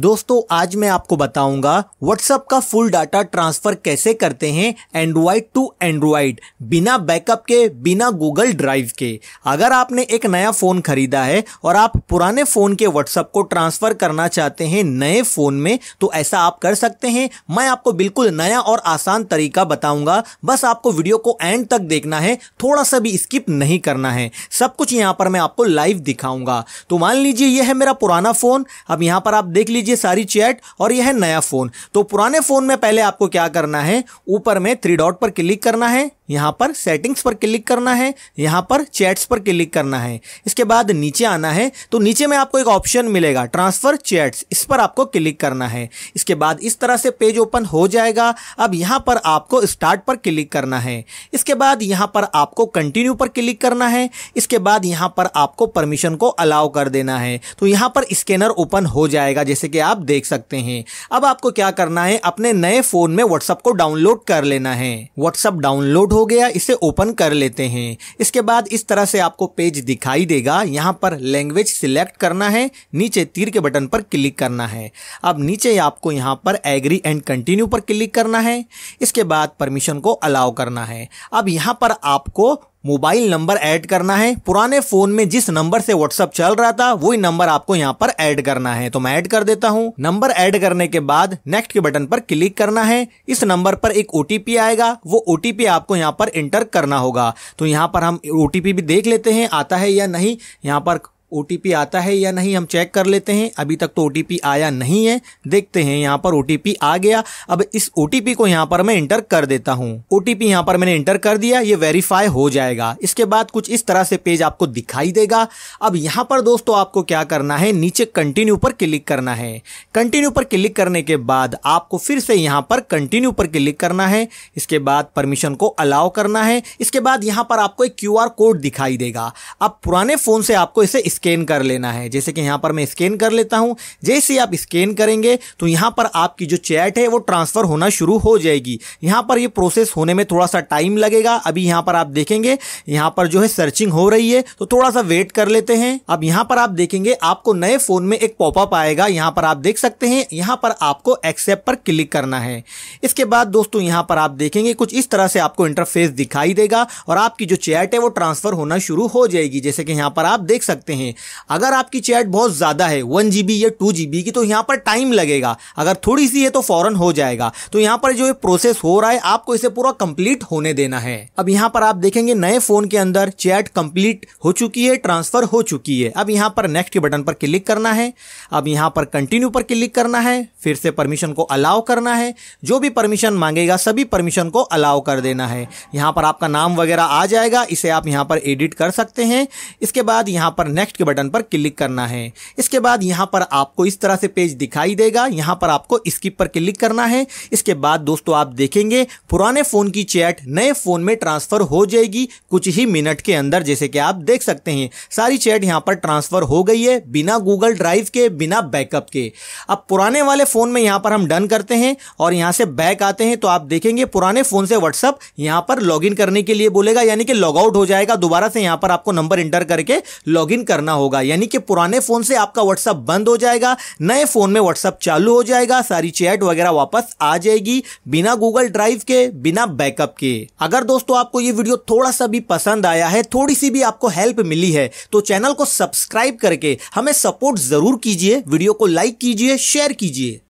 दोस्तों आज मैं आपको बताऊंगा व्हाट्सएप का फुल डाटा ट्रांसफर कैसे करते हैं एंड्रॉइड टू एंड्रॉइड बिना बैकअप के बिना गूगल ड्राइव के अगर आपने एक नया फ़ोन खरीदा है और आप पुराने फ़ोन के व्हाट्सएप को ट्रांसफ़र करना चाहते हैं नए फ़ोन में तो ऐसा आप कर सकते हैं मैं आपको बिल्कुल नया और आसान तरीका बताऊंगा बस आपको वीडियो को एंड तक देखना है थोड़ा सा भी स्किप नहीं करना है सब कुछ यहाँ पर मैं आपको लाइव दिखाऊंगा तो मान लीजिए यह है मेरा पुराना फ़ोन अब यहाँ पर आप देख लीजिए लीजिए सारी चैट और यह है नया फ़ोन तो पुराने फ़ोन में पहले आपको क्या करना है ऊपर में थ्री डॉट पर क्लिक करना है यहाँ पर सेटिंग्स पर क्लिक करना है यहाँ पर चैट्स पर क्लिक करना है इसके बाद नीचे आना है तो नीचे में आपको एक ऑप्शन मिलेगा ट्रांसफ़र चैट्स इस पर आपको क्लिक करना है इसके बाद इस तरह से पेज ओपन हो जाएगा अब यहाँ पर आपको स्टार्ट पर क्लिक करना है इसके बाद यहाँ पर आपको कंटिन्यू पर क्लिक करना है इसके बाद यहाँ पर आपको परमिशन को अलाउ कर देना है तो यहाँ पर स्कैनर ओपन हो जाएगा जैसे कि आप देख सकते हैं अब आपको क्या करना है अपने नए फ़ोन में व्हाट्सअप को डाउनलोड कर लेना है व्हाट्सअप डाउनलोड हो गया इसे ओपन कर लेते हैं इसके बाद इस तरह से आपको पेज दिखाई देगा यहाँ पर लैंग्वेज सिलेक्ट करना है नीचे तीर के बटन पर क्लिक करना है अब नीचे आपको यहाँ पर एग्री एंड कंटिन्यू पर क्लिक करना है इसके बाद परमिशन को अलाउ करना है अब यहाँ पर आपको मोबाइल नंबर ऐड करना है पुराने फोन में जिस नंबर से व्हाट्सअप चल रहा था वही नंबर आपको यहाँ पर ऐड करना है तो मैं ऐड कर देता हूँ नंबर ऐड करने के बाद नेक्स्ट के बटन पर क्लिक करना है इस नंबर पर एक ओटीपी आएगा वो ओ आपको यहाँ पर एंटर करना होगा तो यहाँ पर हम ओ भी देख लेते हैं आता है या नहीं यहाँ पर ओ आता है या नहीं हम चेक कर लेते हैं अभी तक तो ओ आया नहीं है देखते हैं यहाँ पर ओ आ गया अब इस ओ को यहाँ पर मैं इंटर कर देता हूँ ओ टी यहाँ पर मैंने इंटर कर दिया ये वेरीफाई हो जाएगा इसके बाद कुछ इस तरह से पेज आपको दिखाई देगा अब यहाँ पर दोस्तों आपको क्या करना है नीचे कंटिन्यू पर क्लिक करना है कंटिन्यू पर क्लिक करने के बाद आपको फिर से यहाँ पर कंटिन्यू पर क्लिक करना है इसके बाद परमिशन को अलाउ करना है इसके बाद यहाँ पर आपको एक क्यू कोड दिखाई देगा अब पुराने फ़ोन से आपको इसे स्कैन कर लेना है जैसे कि यहाँ पर मैं स्कैन कर लेता हूँ जैसे आप स्कैन करेंगे तो यहाँ पर आपकी जो चैट है वो ट्रांसफ़र होना शुरू हो जाएगी यहाँ पर ये यह प्रोसेस होने में थोड़ा सा टाइम लगेगा अभी यहाँ पर आप देखेंगे यहाँ पर जो है सर्चिंग हो रही है तो थोड़ा सा वेट कर लेते हैं अब यहाँ पर आप देखेंगे आपको नए फ़ोन में एक पॉपअप आएगा यहाँ पर आप देख सकते हैं यहाँ पर आपको एक्सेप्ट पर क्लिक करना है इसके बाद दोस्तों यहाँ पर आप देखेंगे कुछ इस तरह से आपको इंटरफेस दिखाई देगा और आपकी जो चैट है वो ट्रांसफ़र होना शुरू हो जाएगी जैसे कि यहाँ पर आप देख सकते हैं हैं अगर आपकी चैट बहुत ज़्यादा है वन जी या टू जी की तो यहाँ पर टाइम लगेगा अगर थोड़ी सी है तो फ़ौरन हो जाएगा तो यहाँ पर जो ये प्रोसेस हो रहा है आपको इसे पूरा कंप्लीट होने देना है अब यहाँ पर आप देखेंगे नए फ़ोन के अंदर चैट कंप्लीट हो चुकी है ट्रांसफ़र हो चुकी है अब यहाँ पर नेक्स्ट के बटन पर क्लिक करना है अब यहाँ पर कंटिन्यू पर क्लिक करना है फिर से परमिशन को अलाउ करना है जो भी परमिशन मांगेगा सभी परमिशन को अलाउ कर देना है यहाँ पर आपका नाम वगैरह आ जाएगा इसे आप यहाँ पर एडिट कर सकते हैं इसके बाद यहाँ पर नेक्स्ट के बटन पर क्लिक करना है इसके बाद यहाँ पर आपको इस तरह से पेज दिखाई देगा यहाँ पर आपको स्किप पर क्लिक करना है इसके बाद दोस्तों आप देखेंगे पुराने फ़ोन की चैट नए फ़ोन में ट्रांसफ़र हो जाएगी कुछ ही मिनट के अंदर जैसे कि आप देख सकते हैं सारी चैट यहाँ पर ट्रांसफ़र हो गई है बिना गूगल ड्राइव के बिना बैकअप के अब पुराने वाले फ़ोन में यहाँ पर हम डन करते हैं और यहाँ से बैक आते हैं तो आप देखेंगे पुराने फ़ोन से व्हाट्सअप यहाँ पर लॉग करने के लिए बोलेगा यानी कि लॉग आउट हो जाएगा दोबारा से यहाँ पर आपको नंबर इंटर करके लॉग करना करना होगा यानी कि पुराने फ़ोन से आपका व्हाट्सअप बंद हो जाएगा नए फ़ोन में व्हाट्सअप चालू हो जाएगा सारी चैट वगैरह वापस आ जाएगी बिना गूगल ड्राइव के बिना बैकअप के अगर दोस्तों आपको ये वीडियो थोड़ा सा भी पसंद आया है थोड़ी सी भी आपको हेल्प मिली है तो चैनल को सब्सक्राइब करके हमें सपोर्ट ज़रूर कीजिए वीडियो को लाइक कीजिए शेयर कीजिए